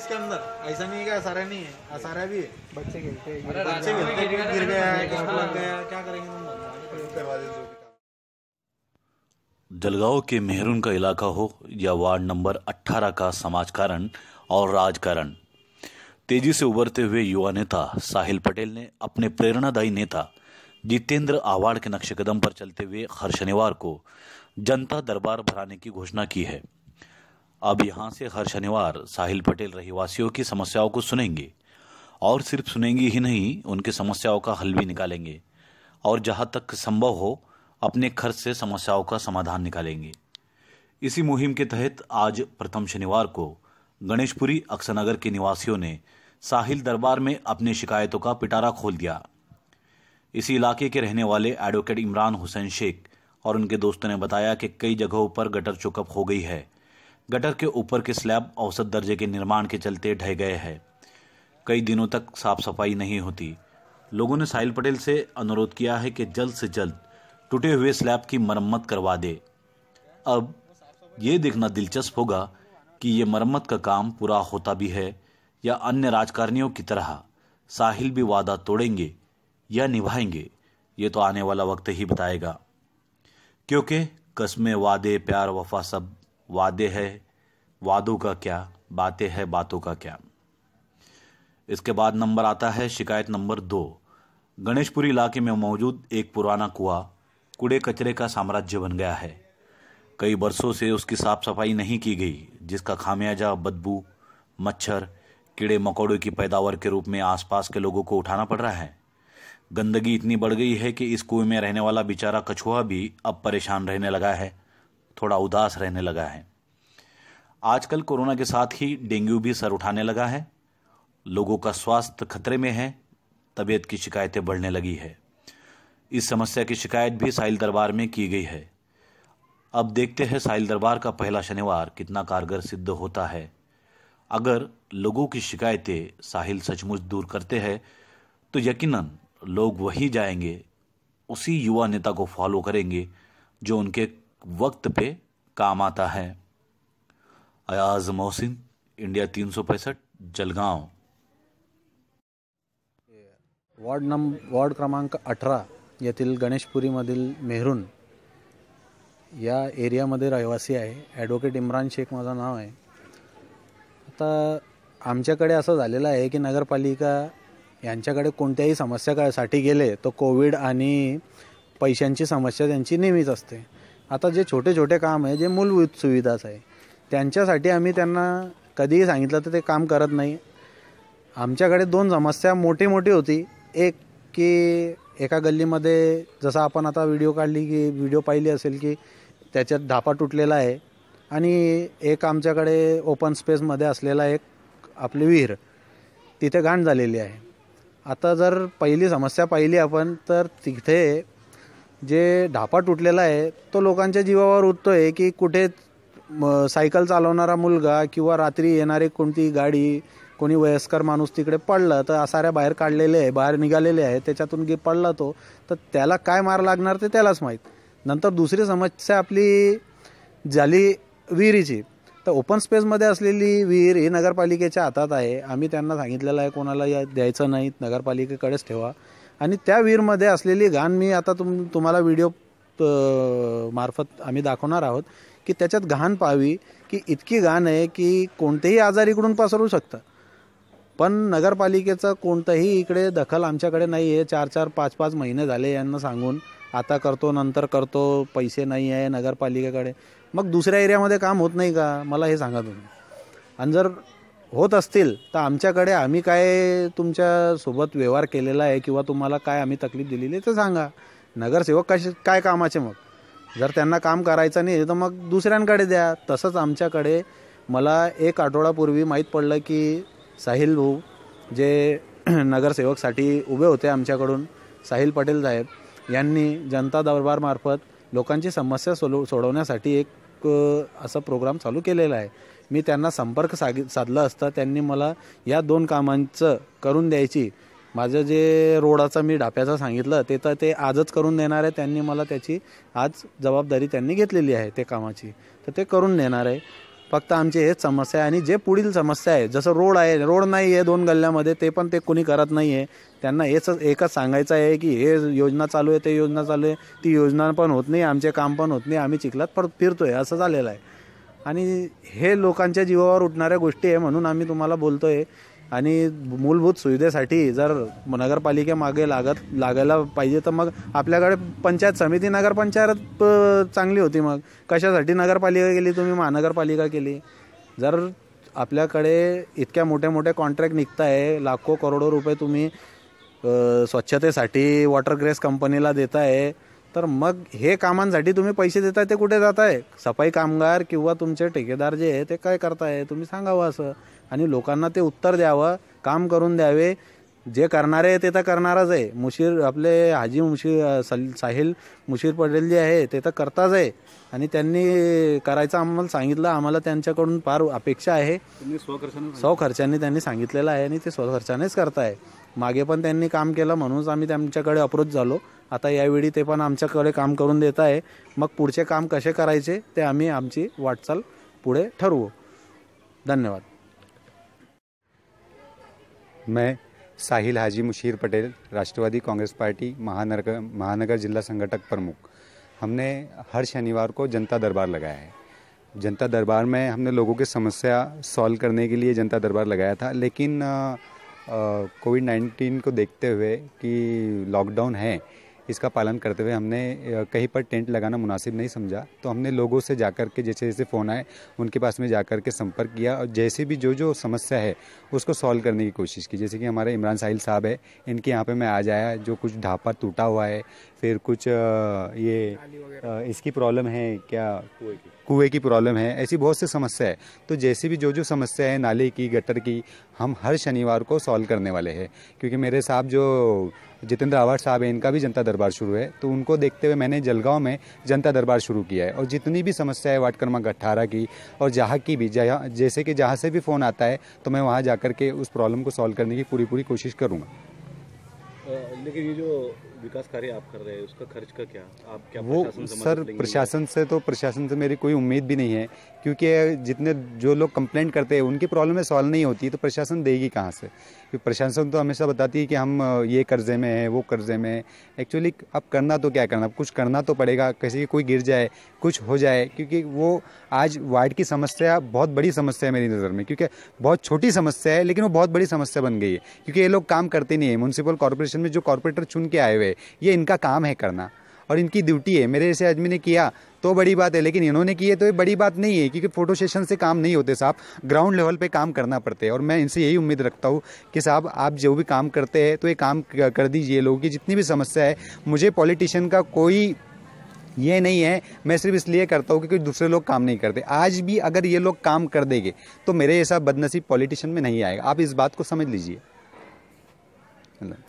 इसके अंदर ऐसा नहीं है असारा नहीं है असारा भी है बच्चे खेलते हैं बच्चे खेलते हैं गिर गया क्या करेंगे जलगांव के मेहरून का इलाका हो या वार्ड नंबर 18 का समाजकारण और राजकारण तेजी से उभरते हुए युवा नेता साहिल पटेल ने अपने प्रेरणादायी नेता जितेंद्र आवाड़ के नक्शे कदम पर चलते हुए हर शनिवार को जनता दरबार भराने की घोषणा की है अब यहाँ से हर शनिवार साहिल पटेल रहीवासियों की समस्याओं को सुनेंगे और सिर्फ सुनेंगे ही नहीं उनकी समस्याओं का हल भी निकालेंगे और जहाँ तक संभव हो अपने खर्च से समस्याओं का समाधान निकालेंगे इसी मुहिम के तहत आज प्रथम शनिवार को गणेशपुरी अक्सनगर के निवासियों ने साहिल दरबार में अपनी शिकायतों का पिटारा खोल दिया इसी इलाके के रहने वाले एडवोकेट इमरान हुसैन शेख और उनके दोस्तों ने बताया कि कई जगहों पर गटर चुकअप हो गई है गटर के ऊपर के स्लैब औसत दर्जे के निर्माण के चलते ढह गए हैं कई दिनों तक साफ सफाई नहीं होती लोगों ने साहिल पटेल से अनुरोध किया है कि जल्द से जल्द टूटे हुए स्लैब की मरम्मत करवा दे अब ये देखना दिलचस्प होगा कि ये मरम्मत का काम पूरा होता भी है या अन्य राजकारणियों की तरह साहिल भी वादा तोड़ेंगे या निभाएंगे ये तो आने वाला वक्त ही बताएगा क्योंकि कस्में वादे प्यार वफा सब वादे है वादों का क्या बातें है बातों का क्या इसके बाद नंबर आता है शिकायत नंबर दो गणेशपुरी इलाके में मौजूद एक पुराना कुआ कूड़े कचरे का साम्राज्य बन गया है कई बरसों से उसकी साफ सफाई नहीं की गई जिसका खामियाजा बदबू मच्छर कीड़े मकोड़े की पैदावार के रूप में आसपास के लोगों को उठाना पड़ रहा है गंदगी इतनी बढ़ गई है कि इस कुएं में रहने वाला बेचारा कछुआ भी अब परेशान रहने लगा है थोड़ा उदास रहने लगा है आजकल कोरोना के साथ ही डेंगू भी सर उठाने लगा है लोगों का स्वास्थ्य खतरे में है तबीयत की शिकायतें बढ़ने लगी है इस समस्या की शिकायत भी साहिल दरबार में की गई है अब देखते हैं साहिल दरबार का पहला शनिवार कितना कारगर सिद्ध होता है अगर लोगों की शिकायतें साहिल सचमुच दूर करते हैं तो यकीनन लोग वही जाएंगे उसी युवा नेता को फॉलो करेंगे जो उनके वक्त पे काम आता है अयाज मोहसिन इंडिया तीन सौ पैंसठ जलगांव वॉर्ड नम वॉर्ड क्रमांक अठरा येथील गणेशपुरीमधील मेहरून या एरियामध्ये रहिवासी आहे ॲडव्होकेट इम्रान शेख माझं नाव आहे आता आमच्याकडे असं झालेलं आहे की नगरपालिका यांच्याकडे कोणत्याही समस्यासाठी गेले तर कोविड आणि पैशांची समस्या त्यांची नेहमीच असते आता जे छोटे छोटे काम आहे जे मूलभूत सुविधाच आहे त्यांच्यासाठी आम्ही त्यांना कधीही सांगितलं तर ते काम करत नाही आमच्याकडे दोन समस्या मोठी मोठी होती एक की एका गल्लीमध्ये जसं आपण आता व्हिडिओ काढली की व्हिडिओ पाहिली असेल की त्याच्यात ढापा तुटलेला आहे आणि एक आमच्याकडे ओपन स्पेसमध्ये असलेला एक आपली विहीर तिथे घाण झालेली आहे आता जर पहिली समस्या पाहिली आपण तर तिथे जे ढापा तुटलेला आहे तो लोकांच्या जीवावर उठतो आहे की कुठे म सायकल चालवणारा मुलगा किंवा रात्री येणारी कोणती गाडी कोणी वयस्कर माणूस तिकडे पडला तर असाऱ्या बाहेर काढलेले आहे बाहेर निघालेले आहे त्याच्यातून गे पडला तो तर त्याला काय मार लागणार ते त्यालाच माहीत नंतर दुसरी समस्या आपली झाली विहिरीची तर ओपन स्पेसमध्ये असलेली विहीर ही नगरपालिकेच्या हातात आहे आम्ही त्यांना सांगितलेलं आहे कोणाला या द्यायचं नाही नगरपालिकेकडेच ठेवा आणि त्या विहीरमध्ये असलेली घाण मी आता तुम तुम्हाला व्हिडिओ मार्फत आम्ही दाखवणार आहोत की त्याच्यात घाण पाहावी की इतकी घाण आहे की कोणतेही आजारीकडून पसरू शकतं पण नगरपालिकेचं कोणतंही इकडे दखल आमच्याकडे नाही आहे चार चार पाच पाच महिने झाले यांना सांगून आता करतो नंतर करतो पैसे नाही आहे नगरपालिकेकडे मग दुसऱ्या एरियामध्ये काम होत नाही का मला हे सांगा तुम्ही आणि जर होत असतील तर आमच्याकडे आम्ही काय तुमच्यासोबत व्यवहार केलेला आहे किंवा तुम्हाला काय आम्ही तकलीफ दिलेली आहे ते सांगा नगरसेवक कसे काय कामाचे मग जर त्यांना काम करायचं नाही तर मग दुसऱ्यांकडे द्या तसंच आमच्याकडे मला एक आठवडापूर्वी माहीत पडलं की साहिल भाऊ जे नगरसेवकसाठी उभे होते आमच्याकडून साहिल पटेल साहेब यांनी जनता दरबारमार्फत लोकांची समस्या सोलव सोडवण्यासाठी एक असा प्रोग्राम चालू केलेला आहे मी त्यांना संपर्क सागी साधला असता त्यांनी मला या दोन कामांचं करून द्यायची माझं जे रोडाचा मी ढाप्याचा सांगितलं ते तर ते आजच करून देणार आहे त्यांनी मला त्याची आज जबाबदारी त्यांनी घेतलेली आहे ते कामाची तर ते करून देणार आहे फक्त आमची हेच समस्या आहे आणि जे पुढील समस्या आहे जसं रोड आहे रोड नाही आहे दोन गल्ल्यामध्ये ते पण ते कुणी करत नाही आहे त्यांना हेच एकच सांगायचं आहे की हे योजना चालू आहे ते योजना चालू आहे ती योजना पण होत नाही आमचे काम पण होत नाही आम्ही चिखलात परत फिरतो आहे असं झालेलं आहे आणि हे लोकांच्या जीवावर उठणाऱ्या गोष्टी आहे म्हणून आम्ही तुम्हाला बोलतो आहे आणि मूलभूत सुविधेसाठी जर नगरपालिकेमागे लागत लागायला पाहिजे तर मग आपल्याकडे पंचायत समिती नगरपंचायत चांगली होती मग कशासाठी नगरपालिका केली तुम्ही महानगरपालिका केली जर आपल्याकडे इतक्या मोठ्या मोठ्या कॉन्ट्रॅक्ट निघत आहे लाखो करोडो रुपये तुम्ही स्वच्छतेसाठी वॉटर ग्रेस कंपनीला देताय तर मग हे कामांसाठी तुम्ही पैसे देताय ते कुठे जात आहे सफाई कामगार किंवा तुमचे ठेकेदार जे आहे ते काय करताय तुम्ही सांगावं असं आणि लोकांना ते उत्तर द्यावं काम करून द्यावे जे करणारे ते तर करणारच आहे मुशीर आपले हाजी मुशीर साहिल मुशीर पटेल जे आहे ते तर करताच आहे आणि त्यांनी करायचं आम्हाला सांगितलं आम्हाला त्यांच्याकडून फार अपेक्षा आहे खर्चांनी त्यांनी सांगितलेलं आहे आणि ते खर्चानेच करताय मागे पण त्यांनी काम केलं म्हणूनच आम्ही त्यांच्याकडे अप्रोच झालो आता यावेळी ते पण आमच्याकडे काम करून देत आहे मग पुढचे काम कसे करायचे ते आम्ही आमची वाटचाल पुढे ठरवू धन्यवाद मैं साहिल हाजी मुशीर पटेल राष्ट्रवादी कांग्रेस पार्टी महानगर महानगर जिला संगठक प्रमुख हमने हर शनिवार को जनता दरबार लगाया है जनता दरबार में हमने लोगों की समस्या सॉल्व करने के लिए जनता दरबार लगाया था लेकिन कोविड नाइन्टीन को देखते हुए कि लॉकडाउन है इसका पालन करते हुए हमने कहीं पर टेंट लगाना मुनासिब नहीं समझा तो हमने लोगों से जा के जैसे जैसे फ़ोन आए उनके पास में जा कर के संपर्क किया और जैसे भी जो जो समस्या है उसको सॉल्व करने की कोशिश की जैसे कि हमारे इमरान साहिल साहब है इनके यहाँ पर मैं आ जाया जो कुछ ढापा टूटा हुआ है फिर कुछ ये इसकी प्रॉब्लम है क्या कुएँ की प्रॉब्लम है ऐसी बहुत सी समस्या है तो जैसे भी जो जो समस्या है नाले की गटर की हम हर शनिवार को सॉल्व करने वाले हैं क्योंकि मेरे साहब जो जितेंद्र आवाड़ साहब हैं इनका भी जनता दरबार शुरू है तो उनको देखते हुए मैंने जलगांव में जनता दरबार शुरू किया है और जितनी भी समस्या है वार्ड क्रमांक अट्ठारह की और जहाँ की भी जहाँ जैसे कि जहाँ से भी फ़ोन आता है तो मैं वहाँ जा के उस प्रॉब्लम को सॉल्व करने की पूरी पूरी कोशिश करूँगा लेकिन ये जो विकास कार्य आप कर रहे हैं उसका खर्च का क्या आप क्या वो सर प्रशासन से तो प्रशासन से मेरी कोई उम्मीद भी नहीं है क्योंकि जितने जो लोग कंप्लेंट करते हैं उनकी प्रॉब्लमें सॉल्व नहीं होती तो प्रशासन देगी कहाँ से क्योंकि प्रशासन तो हमेशा बताती है कि हम ये कर्जे में है वो कर्जे में है एक्चुअली अब करना तो क्या करना कुछ करना तो पड़ेगा किसी कोई गिर जाए कुछ हो जाए क्योंकि वो आज वार्ड की समस्या बहुत बड़ी समस्या है मेरी नज़र में क्योंकि बहुत छोटी समस्या है लेकिन वो बहुत बड़ी समस्या बन गई है क्योंकि ये लोग काम करते नहीं है म्यूनसिपल कॉरपोरेशन में जो कॉरपोरेटर चुन के आए हुए है ये इनका काम है करना और इनकी ड्यूटी है मेरे जैसे आदमी ने किया तो बड़ी बात है लेकिन इन्होंने किए तो ये बड़ी बात नहीं है क्योंकि फ़ोटो सेशन से काम नहीं होते साहब ग्राउंड लेवल पे काम करना पड़ते हैं और मैं इनसे यही उम्मीद रखता हूँ कि साहब आप जो भी काम करते हैं तो ये काम कर दीजिए लोगों की जितनी भी समस्या है मुझे पॉलिटिशियन का कोई ये नहीं है मैं सिर्फ इसलिए करता हूँ क्योंकि दूसरे लोग काम नहीं करते आज भी अगर ये लोग काम कर देंगे तो मेरे ऐसा बदनसीब पॉलिटिशियन में नहीं आएगा आप इस बात को समझ लीजिए